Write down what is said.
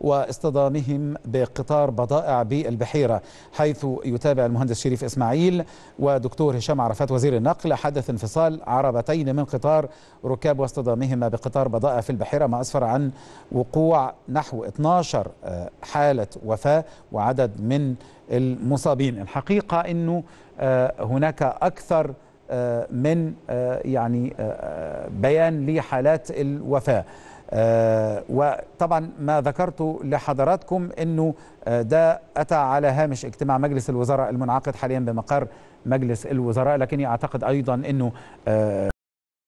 واصطدامهم بقطار بضائع بالبحيرة حيث يتابع المهندس شريف إسماعيل ودكتور هشام عرفات وزير النقل حدث انفصال عربتين من قطار ركاب واصطدامهما بقطار بضائع في البحيرة ما أسفر عن وقوع نحو 12 آه، حالة وفاة وعدد من المصابين الحقيقة أنه آه، هناك أكثر آه، من يعني بيان لحالات الوفاة آه، وطبعا ما ذكرته لحضراتكم أنه آه، ده أتى على هامش اجتماع مجلس الوزراء المنعقد حاليا بمقر مجلس الوزراء لكني أعتقد أيضا أنه آه،